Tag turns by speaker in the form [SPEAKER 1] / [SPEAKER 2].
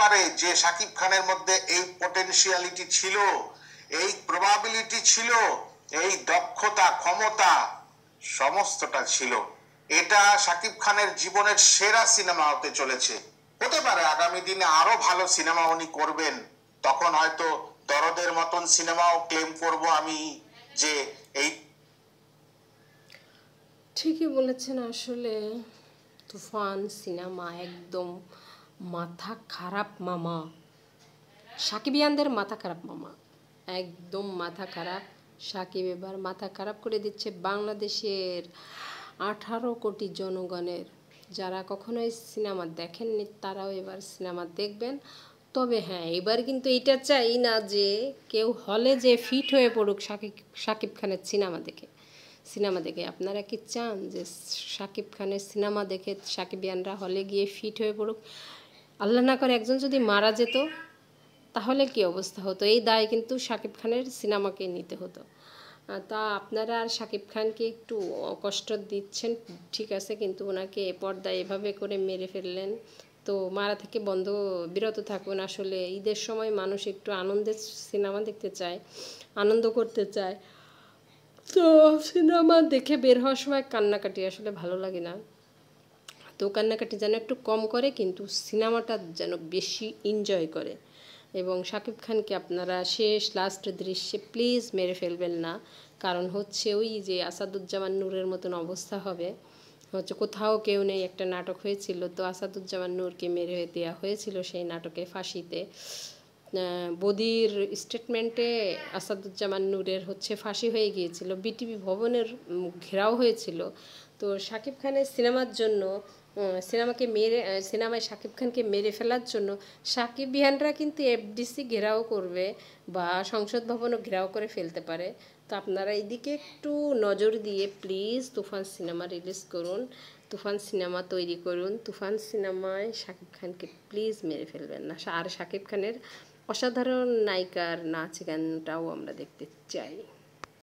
[SPEAKER 1] পারে যে সাকিব খানের মধ্যে এই পটেনশিয়ালিটি ছিল এই প্রবাবিলিটি ছিল এই দক্ষতা ক্ষমতা সমস্তটা ছিল এটা সাকিব খানের জীবনের সেরা সিনেমা হতে চলেছে হতে পারে আগামী দিনে আরো ভালো সিনেমা উনি করবেন তখন হয়তো দরদের মতন সিনেমাও ক্লেম করব আমি যে এই
[SPEAKER 2] ঠিকই বলেছেন আসলে তুফান সিনেমা একদম মাথা খারাপ মামা সাকিবিয়ানদের মাথা খারাপ মামা একদম মাথা খারাপ সাকিব এবার মাথা খারাপ করে দিচ্ছে বাংলাদেশের আঠারো কোটি জনগণের যারা কখনোই সিনেমা দেখেননি তারাও এবার সিনেমা দেখবেন তবে হ্যাঁ এবার কিন্তু এটা চাই না যে কেউ হলে যে ফিট হয়ে পড়ুক সাকিব সাকিব খানের সিনেমা দেখে সিনেমা দেখে আপনারা কি চান যে সাকিব খানের সিনেমা দেখে সাকিবিয়ানরা হলে গিয়ে ফিট হয়ে পড়ুক আল্লাহ না করে একজন যদি মারা যেত তাহলে কি অবস্থা হতো এই দায় কিন্তু শাকিব খানের সিনেমাকে নিতে হতো তা আপনারা আর সাকিব খানকে একটু কষ্ট দিচ্ছেন ঠিক আছে কিন্তু ওনাকে পর্দায় এভাবে করে মেরে ফেললেন তো মারা থেকে বন্ধ বিরত থাকুন আসলে ঈদের সময় মানুষ একটু আনন্দের সিনেমা দেখতে চায় আনন্দ করতে চায় তো সিনেমা দেখে বের হওয়ার সময় কান্নাকাটি আসলে ভালো লাগে না তো কান্নাকাটি যেন একটু কম করে কিন্তু সিনেমাটা যেন বেশি এনজয় করে এবং শাকিব খানকে আপনারা শেষ লাস্ট দৃশ্যে প্লিজ মেরে ফেলবেন না কারণ হচ্ছে ওই যে আসাদুজ্জামান নূরের মতন অবস্থা হবে হচ্ছে কোথাও কেউ নেই একটা নাটক হয়েছিল তো আসাদুজ্জামান নূরকে মেরে দেওয়া হয়েছিল সেই নাটকে ফাঁসিতে বদির স্টেটমেন্টে আসাদুজ্জামান নূরের হচ্ছে ফাঁসি হয়ে গিয়েছিল বিটিভি ভবনের ঘেরাও হয়েছিল তো শাকিব খানের সিনেমার জন্য সিনেমাকে মেরে সিনেমায় শাকিব খানকে মেরে ফেলার জন্য শাকিব বিহানরা কিন্তু এফডিসি ঘেরাও করবে বা সংসদ ভবনও ঘেরাও করে ফেলতে পারে তো আপনারা এদিকে একটু নজর দিয়ে প্লিজ তুফান সিনেমা রিলিজ করুন তুফান সিনেমা তৈরি করুন তুফান সিনেমায় শাকিব খানকে প্লিজ মেরে ফেলবেন না আর শাকিব খানের অসাধারণ নায়িকার নাচ গানটাও আমরা দেখতে চাই